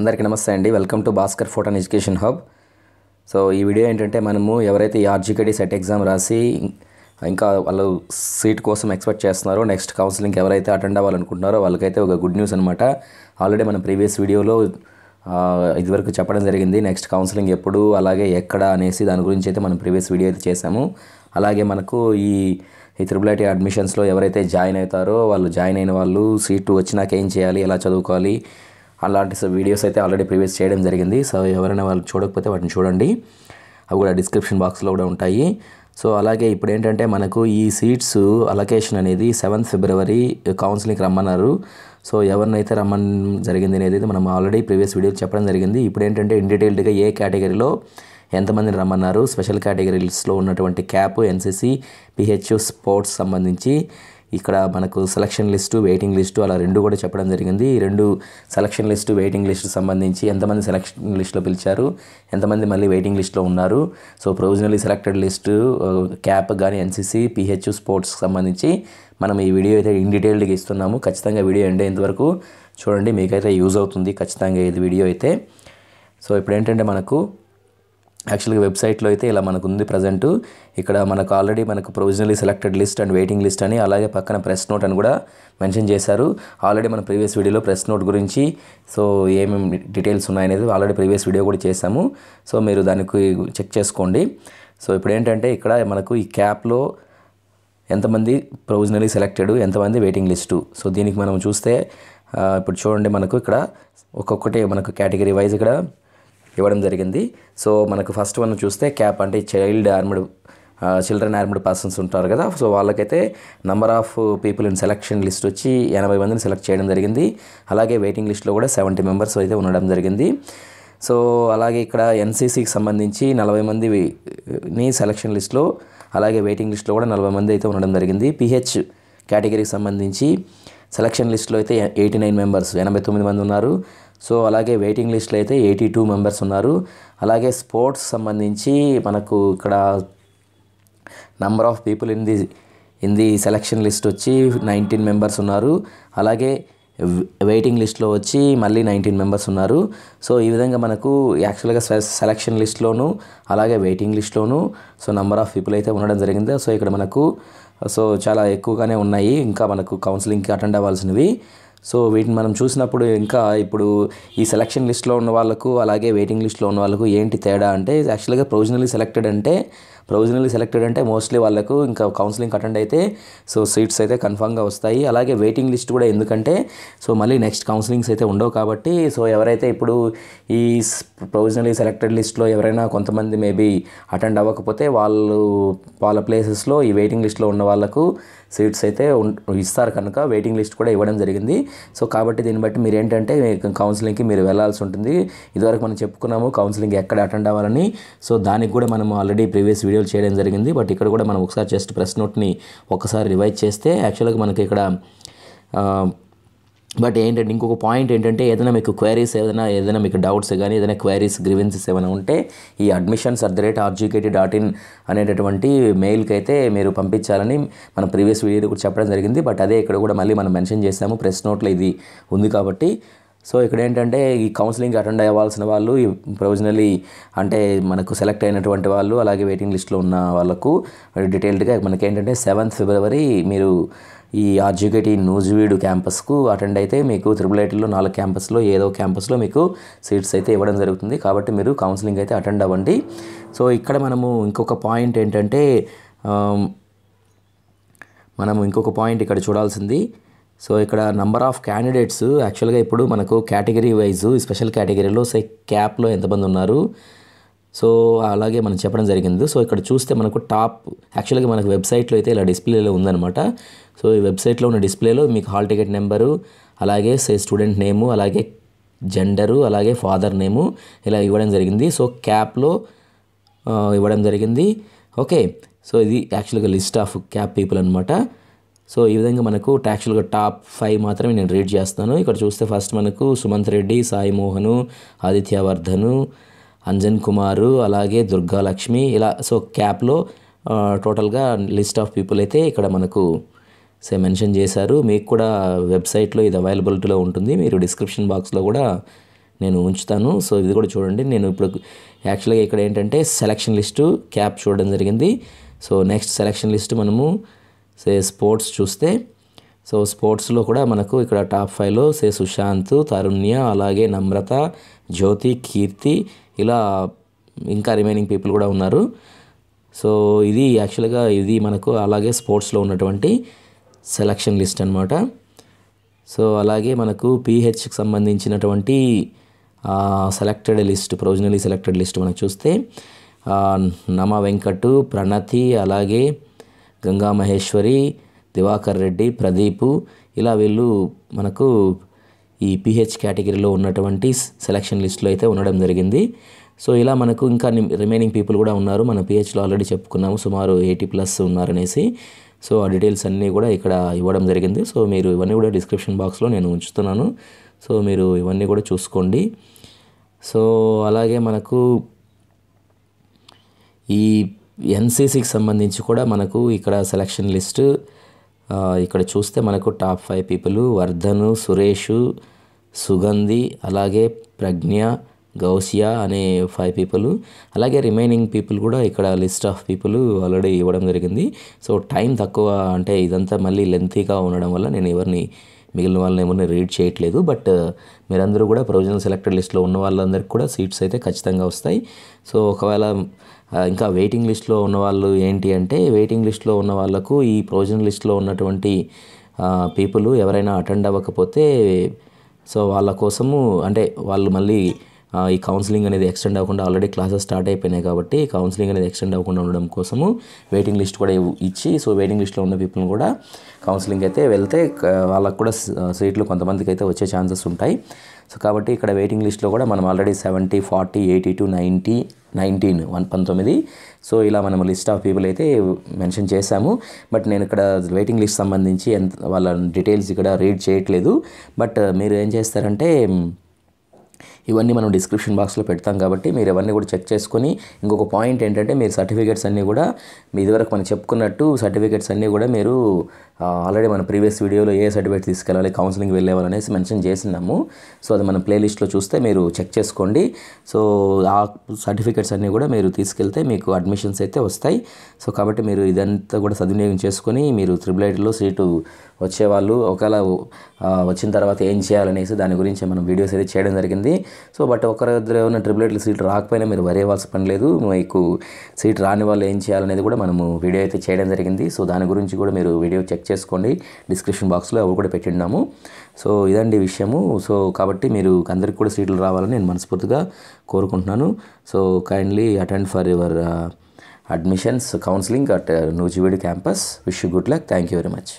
అందరికీ నమస్తే అండి welcome to Bhaskar photo and education hub so ఈ వీడియో ఏంటంటే మనము ఎవరైతే ఈ సెట్ ఎగ్జామ్ రాసి ఇంకా వాళ్ళు సీట్ కోసం ఎక్స్పెక్ట్ చేస్తున్నారో నెక్స్ట్ కౌన్సిలింగ్ ఎవరైతే అటెండ్ అవ్వాలనుకుంటున్నారో వాళ్ళకైతే ఒక గుడ్ న్యూస్ అనమాట ఆల్రెడీ మనం ప్రీవియస్ వీడియోలో ఇదివరకు చెప్పడం జరిగింది నెక్స్ట్ కౌన్సిలింగ్ ఎప్పుడు అలాగే ఎక్కడ అనేసి దాని గురించి అయితే మనం ప్రీవియస్ వీడియో అయితే చేశాము అలాగే మనకు ఈ ఈ త్రిబుల్ ఐటీ అడ్మిషన్స్లో ఎవరైతే జాయిన్ అవుతారో వాళ్ళు జాయిన్ అయిన వాళ్ళు సీటు వచ్చినాక ఏం చేయాలి ఎలా చదువుకోవాలి అలాంటి వీడియోస్ అయితే ఆల్రెడీ ప్రీవియస్ చేయడం జరిగింది సో ఎవరైనా వాళ్ళు చూడకపోతే వాటిని చూడండి అవి కూడా డిస్క్రిప్షన్ బాక్స్లో కూడా ఉంటాయి సో అలాగే ఇప్పుడు ఏంటంటే మనకు ఈ సీట్స్ అలొకేషన్ అనేది సెవెంత్ ఫిబ్రవరి కౌన్సిలింగ్ రమ్మన్నారు సో ఎవరినైతే రమ్మని జరిగింది అనేది మనం ఆల్రెడీ ప్రీవియస్ వీడియోలు చెప్పడం జరిగింది ఇప్పుడు ఏంటంటే ఇన్ డీటెయిల్డ్గా ఏ కేటగిరీలో ఎంతమందిని రమ్మన్నారు స్పెషల్ కేటగిరీస్లో ఉన్నటువంటి క్యాప్ ఎన్సీసీ పిహెచ్ స్పోర్ట్స్ సంబంధించి ఇక్కడ మనకు సెలక్షన్ లిస్టు వెయిటింగ్ లిస్టు అలా రెండు కూడా చెప్పడం జరిగింది ఈ రెండు సెలక్షన్ లిస్టు వెయిటింగ్ లిస్టు సంబంధించి ఎంతమంది సెలక్షన్ లిస్టులో పిలిచారు ఎంతమంది మళ్ళీ వెయిటింగ్ లిస్టులో ఉన్నారు so provisionally selected list CAP కానీ ఎన్సీసీ పిహెచ్ స్పోర్ట్స్కి సంబంధించి మనం ఈ వీడియో అయితే ఇన్ డీటెయిల్డ్గా ఇస్తున్నాము ఖచ్చితంగా వీడియో ఎండ్ వరకు చూడండి మీకైతే యూజ్ అవుతుంది ఖచ్చితంగా ఇది వీడియో అయితే సో ఇప్పుడు ఏంటంటే మనకు యాక్చువల్గా వెబ్సైట్లో అయితే ఇలా మనకు ఉంది ప్రజెంట్ ఇక్కడ మనకు ఆల్రెడీ మనకు provisionally selected list and waiting list అని అలాగే పక్కన ప్రెస్ నోట్ అని కూడా మెన్షన్ చేశారు ఆల్రెడీ మన ప్రీవియస్ వీడియోలో ప్రెస్ నోట్ గురించి సో ఏమేమి డీటెయిల్స్ ఉన్నాయనేది ఆల్రెడీ ప్రీవియస్ వీడియో కూడా చేశాము సో మీరు దానికి చెక్ చేసుకోండి సో ఇప్పుడు ఏంటంటే ఇక్కడ మనకు ఈ క్యాప్లో ఎంతమంది ప్రొవిజనలీ సెలెక్టెడ్ ఎంతమంది వెయిటింగ్ లిస్టు సో దీనికి మనం చూస్తే ఇప్పుడు చూడండి మనకు ఇక్కడ ఒక్కొక్కటి మనకు కేటగిరీ వైజ్ ఇక్కడ ఇవ్వడం జరిగింది సో మనకు ఫస్ట్ వన్ చూస్తే క్యాప్ అంటే child armed children armed persons ఉంటారు కదా సో వాళ్ళకైతే number of people in selection list వచ్చి ఎనభై మందిని సెలెక్ట్ చేయడం జరిగింది అలాగే వెయిటింగ్ లిస్ట్లో కూడా సెవెంటీ మెంబర్స్ అయితే ఉండడం జరిగింది సో అలాగే ఇక్కడ ఎన్సీసీకి సంబంధించి నలభై మందిని సెలక్షన్ లిస్ట్లో అలాగే వెయిటింగ్ లిస్ట్లో కూడా నలభై మంది అయితే ఉండడం జరిగింది పిహెచ్ కేటగిరీకి సంబంధించి సెలక్షన్ లిస్ట్లో అయితే ఎయిటీ నైన్ మెంబర్స్ ఎనభై తొమ్మిది మంది ఉన్నారు సో అలాగే వెయిటింగ్ లిస్ట్లో అయితే ఎయిటీ టూ మెంబర్స్ ఉన్నారు అలాగే స్పోర్ట్స్ సంబంధించి మనకు ఇక్కడ number of people in the in the selection list వచ్చి నైన్టీన్ మెంబర్స్ ఉన్నారు అలాగే వెయిటింగ్ లిస్ట్లో వచ్చి మళ్ళీ నైన్టీన్ మెంబర్స్ ఉన్నారు సో ఈ విధంగా మనకు యాక్చువల్గా సెలక్షన్ లిస్ట్లోను అలాగే వెయిటింగ్ లిస్ట్లోను సో నంబర్ ఆఫ్ పీపుల్ అయితే ఉండడం జరిగింది సో ఇక్కడ మనకు సో చాలా ఎక్కువగానే ఉన్నాయి ఇంకా మనకు కౌన్సిలింగ్కి అటెండ్ అవ్వాల్సినవి సో వీటిని మనం చూసినప్పుడు ఇంకా ఇప్పుడు ఈ సెలక్షన్ లిస్ట్లో ఉన్న వాళ్ళకు అలాగే వెయిటింగ్ లిస్ట్లో ఉన్న వాళ్ళకు ఏంటి తేడా అంటే యాక్చువల్గా ప్రొవిజనలీ సెలెక్టెడ్ అంటే ప్రొవిజనల్లీ సెలెక్టెడ్ అంటే మోస్ట్లీ వాళ్ళకు ఇంకా కౌన్సిలింగ్ అటెండ్ అయితే సో సీట్స్ అయితే కన్ఫామ్గా వస్తాయి అలాగే వెయిటింగ్ లిస్ట్ కూడా ఎందుకంటే సో మళ్ళీ నెక్స్ట్ కౌన్సిలింగ్స్ అయితే ఉండవు కాబట్టి సో ఎవరైతే ఇప్పుడు ఈ ప్రొవిజనల్లీ సెలెక్టెడ్ లిస్ట్లో ఎవరైనా కొంతమంది మేబీ అటెండ్ అవ్వకపోతే వాళ్ళు వాళ్ళ ప్లేసెస్లో ఈ వెయిటింగ్ లిస్ట్లో ఉన్న వాళ్ళకు సీట్స్ అయితే ఇస్తారు కనుక వెయిటింగ్ లిస్ట్ కూడా ఇవ్వడం జరిగింది సో కాబట్టి దీన్ని బట్టి మీరు ఏంటంటే కౌన్సిలింగ్కి మీరు వెళ్ళాల్సి ఉంటుంది ఇదివరకు మనం చెప్పుకున్నాము కౌన్సిలింగ్ ఎక్కడ అటెండ్ అవ్వాలని సో దానికి కూడా మనం ఆల్రెడీ ప్రీవియస్ వీడియో వీడియోలు చేయడం జరిగింది బట్ ఇక్కడ కూడా మనం ఒకసారి జస్ట్ ప్రెస్ నోట్ని ఒకసారి రివైజ్ చేస్తే యాక్చువల్గా మనకి ఇక్కడ బట్ ఏంటంటే ఇంకొక పాయింట్ ఏంటంటే ఏదైనా మీకు క్వైరీస్ ఏదైనా ఏదైనా మీకు డౌట్స్ కానీ ఏదైనా క్వైరీస్ గ్రివెన్సెస్ ఏమైనా ఉంటే ఈ admissions at the rate RGKT dot in అనేటటువంటి మెయిల్కి అయితే మీరు పంపించాలని మనం ప్రీవియస్ వీడియో కూడా చెప్పడం జరిగింది బట్ అదే ఇక్కడ కూడా మళ్ళీ మనం మెన్షన్ చేసాము ప్రెస్ నోట్లో ఇది ఉంది కాబట్టి సో ఇక్కడ ఏంటంటే ఈ కౌన్సిలింగ్ అటెండ్ అవ్వాల్సిన వాళ్ళు ఈ ప్రొవిజనలీ అంటే మనకు సెలెక్ట్ అయినటువంటి వాళ్ళు అలాగే వెయిటింగ్ లిస్ట్లో ఉన్న వాళ్ళకు డీటెయిల్డ్గా మనకి ఏంటంటే సెవెంత్ ఫిబ్రవరి మీరు ఈ ఆర్జీకేటీ నూజివీడు క్యాంపస్కు అటెండ్ అయితే మీకు త్రిబుల్ ఐటీలో నాలుగు క్యాంపస్లో ఏదో క్యాంపస్లో మీకు సీట్స్ అయితే ఇవ్వడం జరుగుతుంది కాబట్టి మీరు కౌన్సిలింగ్ అయితే అటెండ్ అవ్వండి సో ఇక్కడ మనము ఇంకొక పాయింట్ ఏంటంటే మనం ఇంకొక పాయింట్ ఇక్కడ చూడాల్సింది సో ఇక్కడ నంబర్ ఆఫ్ క్యాండిడేట్స్ యాక్చువల్గా ఇప్పుడు మనకు కేటగిరీ వైజ్ స్పెషల్ కేటగిరీలో సై క్యాప్లో ఎంతమంది ఉన్నారు సో అలాగే మనం చెప్పడం జరిగింది సో ఇక్కడ చూస్తే మనకు టాప్ యాక్చువల్గా మనకు వెబ్సైట్లో అయితే ఇలా డిస్ప్లేలో ఉందనమాట సో ఈ వెబ్సైట్లో ఉన్న డిస్ప్లేలో మీకు హాల్ టికెట్ నెంబరు అలాగే స్టూడెంట్ నేము అలాగే జెండరు అలాగే ఫాదర్ నేము ఇలా ఇవ్వడం జరిగింది సో క్యాప్లో ఇవ్వడం జరిగింది ఓకే సో ఇది యాక్చువల్గా లిస్ట్ ఆఫ్ క్యాప్ పీపుల్ అనమాట సో ఈ విధంగా మనకు యాక్చువల్గా టాప్ ఫైవ్ మాత్రమే నేను రీడ్ చేస్తాను ఇక్కడ చూస్తే ఫస్ట్ మనకు సుమంత్ రెడ్డి సాయి మోహను ఆదిత్యవర్ధను అంజన్ కుమారు అలాగే దుర్గాలక్ష్మి ఇలా సో క్యాప్లో టోటల్గా లిస్ట్ ఆఫ్ పీపుల్ అయితే ఇక్కడ మనకు సే మెన్షన్ చేశారు మీకు కూడా వెబ్సైట్లో ఇది అవైలబిలిటీలో ఉంటుంది మీరు డిస్క్రిప్షన్ బాక్స్లో కూడా నేను ఉంచుతాను సో ఇది కూడా చూడండి నేను ఇప్పుడు యాక్చువల్గా ఇక్కడ ఏంటంటే సెలక్షన్ లిస్టు క్యాప్ చూడడం జరిగింది సో నెక్స్ట్ సెలక్షన్ లిస్టు మనము సే స్పోర్ట్స్ చూస్తే సో స్పోర్ట్స్లో కూడా మనకు ఇక్కడ టాప్ ఫైవ్లో సే సుశాంత్ తరుణ్య అలాగే నమ్రత జ్యోతి కీర్తి ఇలా ఇంకా రిమైనింగ్ పీపుల్ కూడా ఉన్నారు సో ఇది యాక్చువల్గా ఇది మనకు అలాగే స్పోర్ట్స్లో ఉన్నటువంటి సెలక్షన్ లిస్ట్ అనమాట సో అలాగే మనకు పీహెచ్కి సంబంధించినటువంటి selected list provisionally selected list మనం చూస్తే నమ వెంకట్ ప్రణతి అలాగే గంగామహేశ్వరి దివాకర్ రెడ్డి ప్రదీపు ఇలా వీళ్ళు మనకు ఈ పిహెచ్ కేటగిరీలో ఉన్నటువంటి సెలక్షన్ లిస్ట్లో అయితే ఉండడం జరిగింది సో ఇలా మనకు ఇంకా రిమైనింగ్ పీపుల్ కూడా ఉన్నారు మన పిహెచ్లో ఆల్రెడీ చెప్పుకున్నాము సుమారు ఎయిటీ ప్లస్ ఉన్నారనేసి సో ఆ డీటెయిల్స్ అన్నీ కూడా ఇక్కడ ఇవ్వడం జరిగింది సో మీరు ఇవన్నీ కూడా డిస్క్రిప్షన్ బాక్స్లో నేను ఉంచుతున్నాను సో మీరు ఇవన్నీ కూడా చూసుకోండి సో అలాగే మనకు ఈ ఎన్సీసీకి సంబంధించి కూడా మనకు ఇక్కడ సెలక్షన్ లిస్ట్ ఇక్కడ చూస్తే మనకు top five people Vardhan Suresh Sugandhi అలాగే ప్రజ్ఞ గౌసియా అనే ఫైవ్ పీపుల్ అలాగే రిమైనింగ్ పీపుల్ కూడా ఇక్కడ లిస్ట్ ఆఫ్ పీపుల్ ఆల్రెడీ ఇవ్వడం జరిగింది సో టైం తక్కువ అంటే ఇదంతా మళ్ళీ లెంతీగా ఉండడం వల్ల నేను ఎవరిని మిగిలిన వాళ్ళని ఏమన్నా రీడ్ చేయట్లేదు బట్ uh, మీరందరూ కూడా ప్రొవిజనల్ సెలెక్టెడ్ లిస్ట్లో ఉన్న వాళ్ళందరికీ కూడా సీట్స్ అయితే ఖచ్చితంగా వస్తాయి సో ఒకవేళ uh, ఇంకా వెయిటింగ్ లిస్ట్లో ఉన్న వాళ్ళు ఏంటి అంటే వెయిటింగ్ లిస్ట్లో ఉన్న వాళ్ళకు ఈ ప్రొవిజనల్ లిస్ట్లో ఉన్నటువంటి uh, పీపుల్ ఎవరైనా అటెండ్ అవ్వకపోతే సో వాళ్ళ కోసము అంటే వాళ్ళు మళ్ళీ ఈ కౌన్సిలింగ్ అనేది ఎక్స్టెండ్ అవ్వకుండా ఆల్రెడీ క్లాసెస్ స్టార్ట్ అయిపోయినాయి కాబట్టి కౌన్సిలింగ్ అనేది ఎక్స్టెండ్ అవ్వకుండా ఉండడం కోసము వెయిటింగ్ లిస్ట్ కూడా ఇచ్చి సో వెయిటింగ్ లిస్ట్లో ఉన్న పీపుల్ని కూడా కౌన్సిలింగ్ అయితే వెళ్తే వాళ్ళకు కూడా సీట్లు కొంతమందికి అయితే వచ్చే ఛాన్సెస్ ఉంటాయి సో కాబట్టి ఇక్కడ వెయిటింగ్ లిస్ట్లో కూడా మనం already seventy forty eighty two ninety nineteen one పంతొమ్మిది సో ఇలా మనం లిస్ట్ ఆఫ్ పీపుల్ అయితే మెన్షన్ చేశాము బట్ నేను ఇక్కడ వెయిటింగ్ లిస్ట్ సంబంధించి ఎంత వాళ్ళ డీటెయిల్స్ ఇక్కడ రీడ్ చేయట్లేదు బట్ మీరు ఏం చేస్తారంటే ఇవన్నీ మనం డిస్క్రిప్షన్ బాక్స్లో పెడతాం కాబట్టి మీరు ఇవన్నీ కూడా చెక్ చేసుకొని ఇంకొక పాయింట్ ఏంటంటే మీరు సర్టిఫికేట్స్ అన్నీ కూడా మీ ఇదివరకు మనం చెప్పుకున్నట్టు సర్టిఫికేట్స్ అన్నీ కూడా మీరు ఆల్రెడీ మన ప్రీవియస్ వీడియోలో ఏ సర్టిఫికేట్ తీసుకెళ్ళాలి కౌన్సిలింగ్ వెళ్ళేవాళ్ళు అనేసి మెన్షన్ చేసినాము సో అది మన ప్లేలిస్ట్లో చూస్తే మీరు చెక్ చేసుకోండి సో ఆ సర్టిఫికేట్స్ అన్నీ కూడా మీరు తీసుకెళ్తే మీకు అడ్మిషన్స్ అయితే వస్తాయి సో కాబట్టి మీరు ఇదంతా కూడా సద్వినియోగం చేసుకొని మీరు త్రిబుల్ ఐటీలో సీటు వచ్చేవాళ్ళు ఒకవేళ వచ్చిన తర్వాత ఏం చేయాలనేసి దాని గురించి మనం వీడియోస్ అయితే చేయడం జరిగింది సో బట్ దగ్గర ఏమైనా ట్రిపులెట్లు సీట్ రాకపోయినా మీరు వరే అవ్వాల్సిన పని లేదు మీకు సీట్ రాని వాళ్ళు ఏం చేయాలనేది కూడా మనము వీడియో అయితే చేయడం జరిగింది సో దాని గురించి కూడా మీరు వీడియో చెక్ చేసుకోండి డిస్క్రిప్షన్ బాక్స్లో అవి కూడా పెట్టిండాము సో ఇదండి విషయము సో కాబట్టి మీరు అందరికి కూడా సీట్లు రావాలని నేను మనస్ఫూర్తిగా కోరుకుంటున్నాను so kindly attend for your admissions counselling at Nuzvid campus wish good luck thank you very much